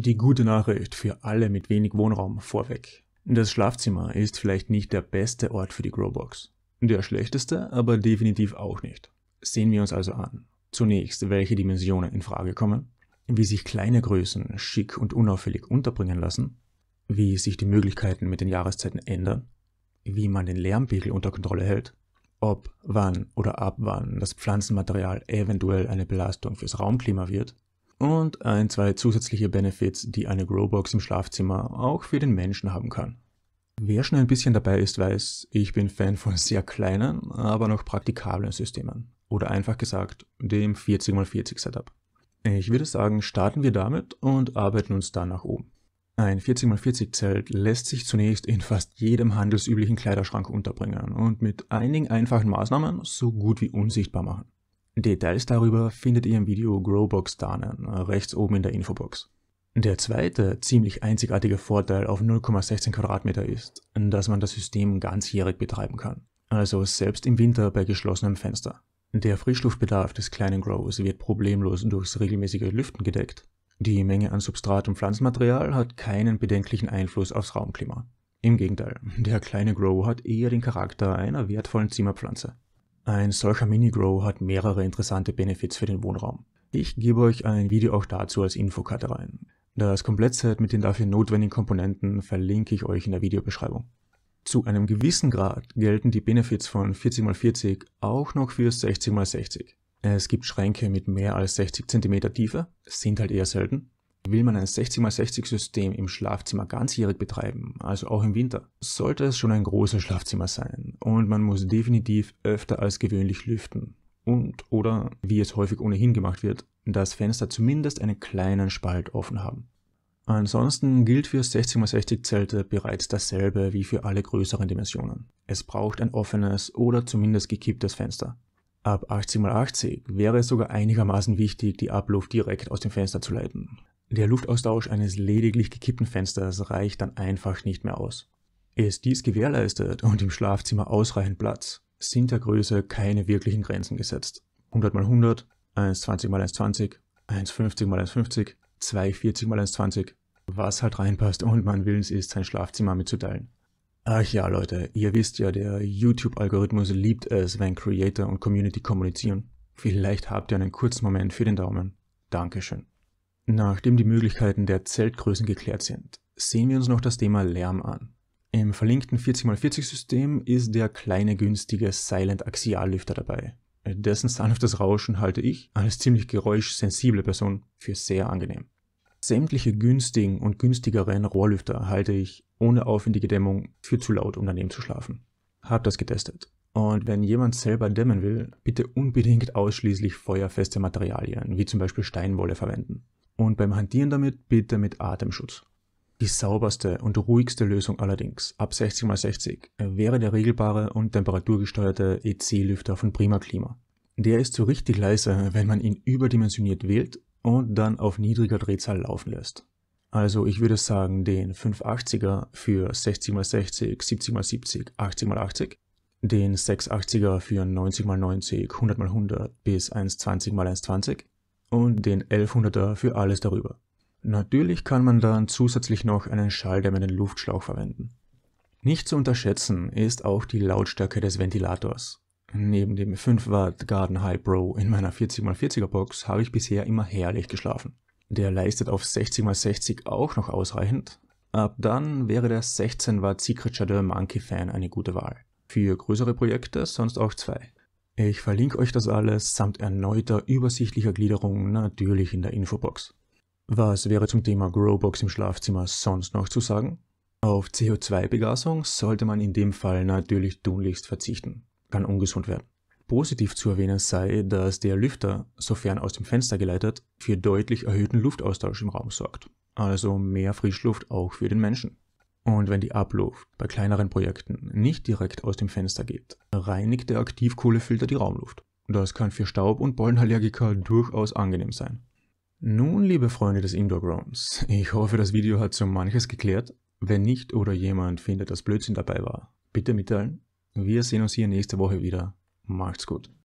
Die gute Nachricht für alle mit wenig Wohnraum vorweg. Das Schlafzimmer ist vielleicht nicht der beste Ort für die Growbox. Der schlechteste aber definitiv auch nicht. Sehen wir uns also an. Zunächst, welche Dimensionen in Frage kommen, wie sich kleine Größen schick und unauffällig unterbringen lassen, wie sich die Möglichkeiten mit den Jahreszeiten ändern, wie man den Lärmpegel unter Kontrolle hält, ob, wann oder ab wann das Pflanzenmaterial eventuell eine Belastung fürs Raumklima wird und ein, zwei zusätzliche Benefits, die eine Growbox im Schlafzimmer auch für den Menschen haben kann. Wer schon ein bisschen dabei ist, weiß, ich bin Fan von sehr kleinen, aber noch praktikablen Systemen. Oder einfach gesagt, dem 40x40 Setup. Ich würde sagen, starten wir damit und arbeiten uns dann nach oben. Ein 40x40 Zelt lässt sich zunächst in fast jedem handelsüblichen Kleiderschrank unterbringen und mit einigen einfachen Maßnahmen so gut wie unsichtbar machen. Details darüber findet ihr im Video Growbox Darnen rechts oben in der Infobox. Der zweite ziemlich einzigartige Vorteil auf 0,16 Quadratmeter ist, dass man das System ganzjährig betreiben kann, also selbst im Winter bei geschlossenem Fenster. Der Frischluftbedarf des kleinen Grows wird problemlos durchs regelmäßige Lüften gedeckt. Die Menge an Substrat und Pflanzenmaterial hat keinen bedenklichen Einfluss aufs Raumklima. Im Gegenteil, der kleine Grow hat eher den Charakter einer wertvollen Zimmerpflanze. Ein solcher Mini-Grow hat mehrere interessante Benefits für den Wohnraum. Ich gebe euch ein Video auch dazu als Infokarte rein. Das Komplettset mit den dafür notwendigen Komponenten verlinke ich euch in der Videobeschreibung. Zu einem gewissen Grad gelten die Benefits von 40x40 auch noch für 60x60. Es gibt Schränke mit mehr als 60 cm Tiefe, sind halt eher selten, Will man ein 60x60-System im Schlafzimmer ganzjährig betreiben, also auch im Winter, sollte es schon ein großes Schlafzimmer sein und man muss definitiv öfter als gewöhnlich lüften und oder, wie es häufig ohnehin gemacht wird, das Fenster zumindest einen kleinen Spalt offen haben. Ansonsten gilt für 60x60 Zelte bereits dasselbe wie für alle größeren Dimensionen. Es braucht ein offenes oder zumindest gekipptes Fenster. Ab 80x80 wäre es sogar einigermaßen wichtig, die Abluft direkt aus dem Fenster zu leiten. Der Luftaustausch eines lediglich gekippten Fensters reicht dann einfach nicht mehr aus. Ist dies gewährleistet und im Schlafzimmer ausreichend Platz, sind der Größe keine wirklichen Grenzen gesetzt. 100 x 100, 120 x 120, 150 x 150, 240 x 120, was halt reinpasst und man willens ist, sein Schlafzimmer mitzuteilen. Ach ja, Leute, ihr wisst ja, der YouTube-Algorithmus liebt es, wenn Creator und Community kommunizieren. Vielleicht habt ihr einen kurzen Moment für den Daumen. Dankeschön. Nachdem die Möglichkeiten der Zeltgrößen geklärt sind, sehen wir uns noch das Thema Lärm an. Im verlinkten 40x40-System ist der kleine günstige Silent Axiallüfter dabei. Dessen sanftes Rauschen halte ich als ziemlich geräuschsensible Person für sehr angenehm. Sämtliche günstigen und günstigeren Rohrlüfter halte ich ohne aufwendige Dämmung für zu laut, um daneben zu schlafen. Hab das getestet. Und wenn jemand selber dämmen will, bitte unbedingt ausschließlich feuerfeste Materialien, wie zum Beispiel Steinwolle, verwenden und beim Hantieren damit bitte mit Atemschutz. Die sauberste und ruhigste Lösung allerdings ab 60x60 wäre der regelbare und temperaturgesteuerte EC-Lüfter von Prima Klima. Der ist so richtig leise, wenn man ihn überdimensioniert wählt und dann auf niedriger Drehzahl laufen lässt. Also ich würde sagen den 580er für 60x60, 70x70, 80x80, den 680er für 90x90, 100x100 bis 120x120 und den 1100er für alles darüber. Natürlich kann man dann zusätzlich noch einen schalldämmenden Luftschlauch verwenden. Nicht zu unterschätzen ist auch die Lautstärke des Ventilators. Neben dem 5 Watt Garden High Pro in meiner 40x40er Box habe ich bisher immer herrlich geschlafen. Der leistet auf 60x60 auch noch ausreichend. Ab dann wäre der 16 Watt Secret Shadow Monkey Fan eine gute Wahl. Für größere Projekte sonst auch zwei. Ich verlinke euch das alles samt erneuter übersichtlicher Gliederung natürlich in der Infobox. Was wäre zum Thema Growbox im Schlafzimmer sonst noch zu sagen? Auf CO2-Begasung sollte man in dem Fall natürlich tunlichst verzichten. Kann ungesund werden. Positiv zu erwähnen sei, dass der Lüfter, sofern aus dem Fenster geleitet, für deutlich erhöhten Luftaustausch im Raum sorgt. Also mehr Frischluft auch für den Menschen. Und wenn die Abluft bei kleineren Projekten nicht direkt aus dem Fenster geht, reinigt der Aktivkohlefilter die Raumluft. Das kann für Staub- und Pollenallergiker durchaus angenehm sein. Nun, liebe Freunde des Indoor Grounds, ich hoffe, das Video hat so manches geklärt. Wenn nicht oder jemand findet, dass Blödsinn dabei war, bitte mitteilen. Wir sehen uns hier nächste Woche wieder. Macht's gut.